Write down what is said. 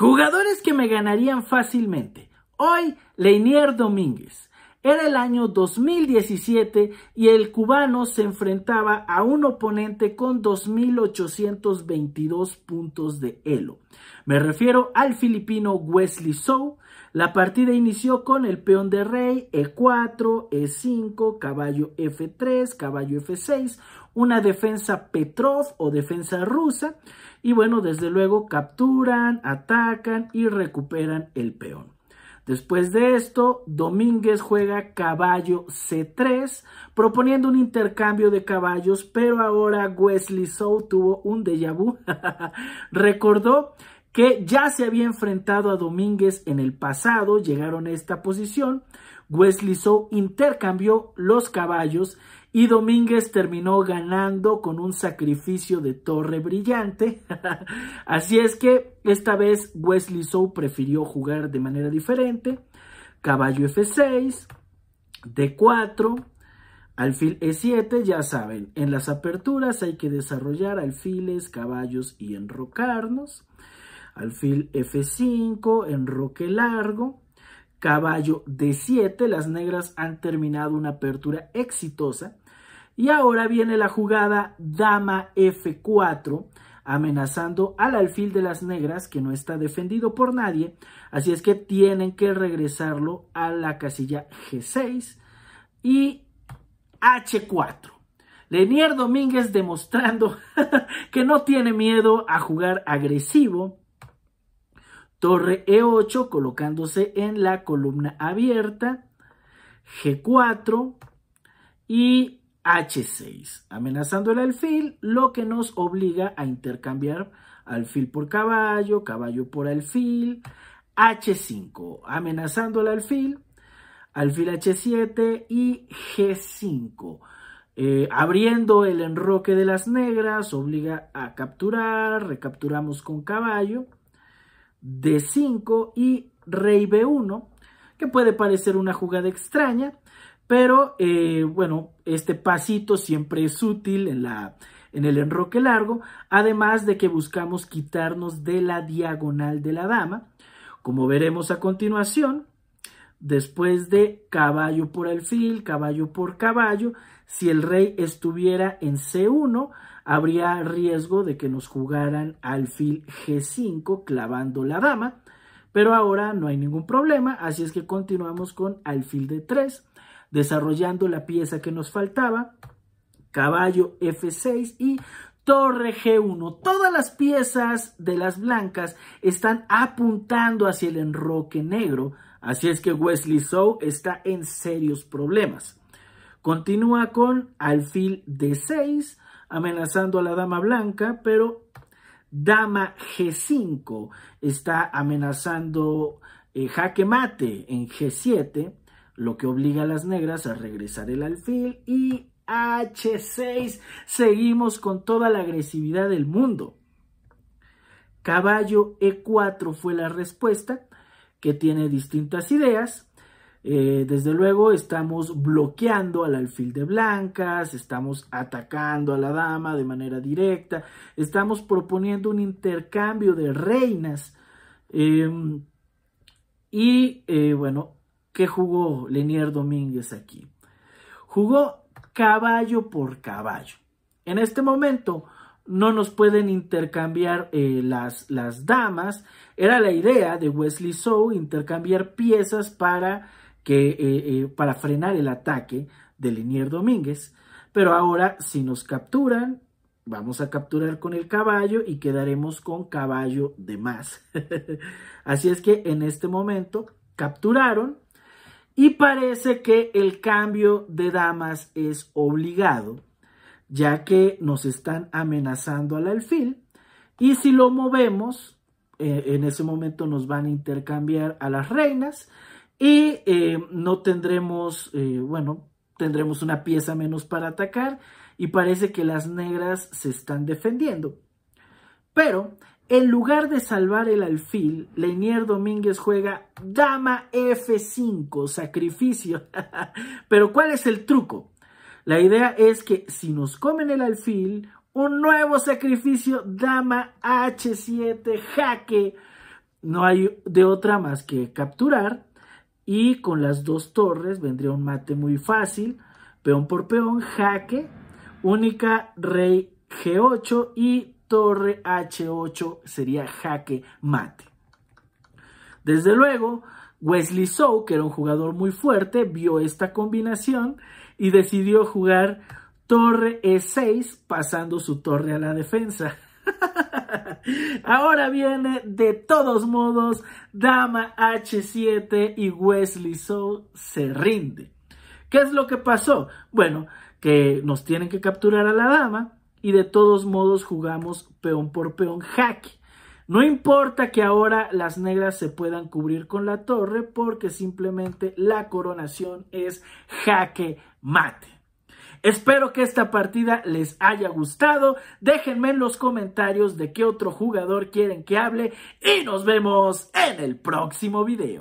Jugadores que me ganarían fácilmente. Hoy, Leinier Domínguez. Era el año 2017 y el cubano se enfrentaba a un oponente con 2.822 puntos de elo. Me refiero al filipino Wesley So. La partida inició con el peón de rey, e4, e5, caballo f3, caballo f6, una defensa Petrov o defensa rusa y bueno, desde luego capturan, atacan y recuperan el peón. Después de esto, Domínguez juega caballo C3, proponiendo un intercambio de caballos, pero ahora Wesley Sow tuvo un déjà vu. Recordó que ya se había enfrentado a Domínguez en el pasado, llegaron a esta posición. Wesley so intercambió los caballos y Domínguez terminó ganando con un sacrificio de torre brillante. Así es que esta vez Wesley Sow prefirió jugar de manera diferente. Caballo F6, D4, alfil E7, ya saben, en las aperturas hay que desarrollar alfiles, caballos y enrocarnos alfil F5, enroque largo, caballo D7, las negras han terminado una apertura exitosa y ahora viene la jugada dama F4 amenazando al alfil de las negras que no está defendido por nadie, así es que tienen que regresarlo a la casilla G6 y H4. Lenier Domínguez demostrando que no tiene miedo a jugar agresivo torre E8 colocándose en la columna abierta, G4 y H6, amenazando el alfil, lo que nos obliga a intercambiar alfil por caballo, caballo por alfil, H5, amenazando el alfil, alfil H7 y G5. Eh, abriendo el enroque de las negras, obliga a capturar, recapturamos con caballo, D5 y Rey B1, que puede parecer una jugada extraña, pero eh, bueno, este pasito siempre es útil en, la, en el enroque largo, además de que buscamos quitarnos de la diagonal de la dama. Como veremos a continuación, después de caballo por alfil, caballo por caballo, si el rey estuviera en C1, habría riesgo de que nos jugaran alfil G5 clavando la dama, pero ahora no hay ningún problema, así es que continuamos con alfil D3, desarrollando la pieza que nos faltaba, caballo F6 y torre G1. Todas las piezas de las blancas están apuntando hacia el enroque negro, así es que Wesley So está en serios problemas. Continúa con alfil D6, amenazando a la dama blanca, pero dama G5 está amenazando eh, jaque mate en G7, lo que obliga a las negras a regresar el alfil y H6. Seguimos con toda la agresividad del mundo. Caballo E4 fue la respuesta, que tiene distintas ideas. Eh, desde luego estamos bloqueando al alfil de blancas, estamos atacando a la dama de manera directa, estamos proponiendo un intercambio de reinas. Em, y eh, bueno, ¿qué jugó Lenier Domínguez aquí? Jugó caballo por caballo. En este momento no nos pueden intercambiar eh, las, damas. Era la idea de Wesley Sow intercambiar piezas para, que, eh, eh, para frenar el ataque de Linier Domínguez. Pero ahora, si nos capturan, vamos a capturar con el caballo y quedaremos con caballo de más. Así es que en este momento capturaron y parece que el cambio de damas es obligado, ya que nos están amenazando al alfil. Y si lo movemos, eh, en ese momento nos van a intercambiar a las reinas y eh, no tendremos, eh, bueno, tendremos una pieza menos para atacar y parece que las negras se están defendiendo. Pero en lugar de salvar el alfil, Leinier Domínguez juega dama F5, sacrificio. Pero ¿cuál es el truco? La idea es que si nos comen el alfil, un nuevo sacrificio, dama H7, jaque. No hay de otra más que capturar. Y con las dos torres vendría un mate muy fácil. Peón por peón, jaque. Única rey G8 y torre H8 sería jaque mate. Desde luego, Wesley Sow, que era un jugador muy fuerte, vio esta combinación y decidió jugar torre E6 pasando su torre a la defensa. Ahora viene de todos modos dama H7 y Wesley Sow se rinde. ¿Qué es lo que pasó? Bueno, que nos tienen que capturar a la dama y de todos modos jugamos peón por peón jaque. No importa que ahora las negras se puedan cubrir con la torre porque simplemente la coronación es jaque mate. Espero que esta partida les haya gustado. Déjenme en los comentarios de qué otro jugador quieren que hable y nos vemos en el próximo video.